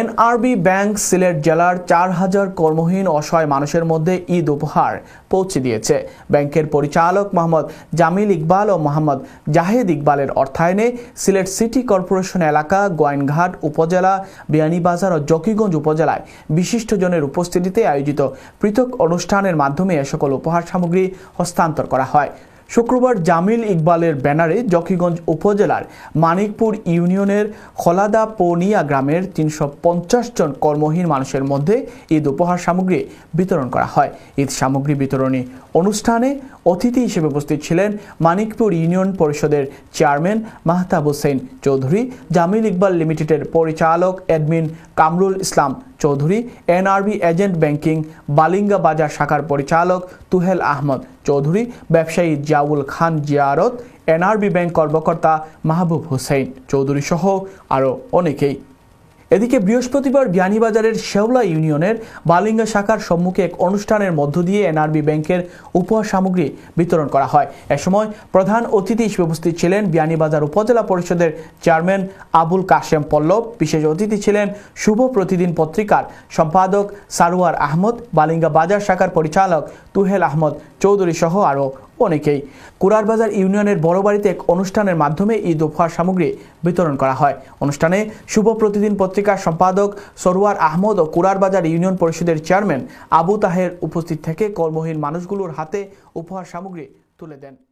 NRB bank Sylhet জেলার চার হাজার কর্মহীন অসহায় মানুষের মধ্যে ঈদ উপহার পৌঁছে দিয়েছে ব্যাংকের পরিচালক মোহাম্মদ জামিল ইকবাল ও মোহাম্মদ জাহেদ ইকবালের অর্থায়নে সিলেট সিটি কর্পোরেশন এলাকা গোয়াইনঘাট উপজেলা বিয়ানীবাজার ও জকিগঞ্জ উপজেলায় বিশিষ্টজনের উপস্থিতিতে আয়োজিত পৃথক অনুষ্ঠানের মাধ্যমে এ সকল উপহার সামগ্রী হস্তান্তর করা হয় শুক্রবার জামিল ইকবালের ব্যানারে জকিগঞ্জ উপজেলার মানিকপুর ইউনিয়নের খলাদা পোনিয়া গ্রামের তিনশো জন কর্মহীন মানুষের মধ্যে ঈদ উপহার সামগ্রী বিতরণ করা হয় ঈদ সামগ্রী বিতরণী অনুষ্ঠানে অতিথি হিসেবে উপস্থিত ছিলেন মানিকপুর ইউনিয়ন পরিষদের চেয়ারম্যান মাহতাব হোসেন চৌধুরী জামিল ইকবাল লিমিটেডের পরিচালক admin Kamrul Islam Chowdhury NRB agent banking Balinga Bazar শাখার পরিচালক তুহেল আহমদ চৌধুরী ব্যবসায়ী জিয়াউল খান জিয়ারত এনআরবি ব্যাংক কর্মকর্তা মাহবুব হোসেন চৌধুরী সহ আরও অনেকেই এদিকে বৃহস্পতিবার বিয়ানীবাজারের শেওলা ইউনিয়নের বালিঙ্গা শাখার সম্মুখে এক অনুষ্ঠানের মধ্য দিয়ে এনআরবি ব্যাংকের উপহার সামগ্রী বিতরণ করা হয় এ সময় প্রধান অতিথি হিসেবে উপস্থিত ছিলেন বিয়ানীবাজার উপজেলা পরিষদের চেয়ারম্যান আবুল কাশেম পল্লব বিশেষ অতিথি ছিলেন শুভ প্রতিদিন পত্রিকার সম্পাদক সারোয়ার আহমদ বালিঙ্গা বাজার শাখার পরিচালক তুহেল আহমদ চৌধুরী সহ আরও অনেকেই কুরারবাজার ইউনিয়নের বড় বাড়িতে এক অনুষ্ঠানের মাধ্যমে ঈদ উপহার সামগ্রী বিতরণ করা হয় অনুষ্ঠানে শুভ প্রতিদিন পত্রিকার সম্পাদক সরোয়ার আহমদ ও কুরারবাজার ইউনিয়ন পরিষদের চেয়ারম্যান আবু তাহের উপস্থিত থেকে কর্মহীন মানুষগুলোর হাতে উপহার সামগ্রী তুলে দেন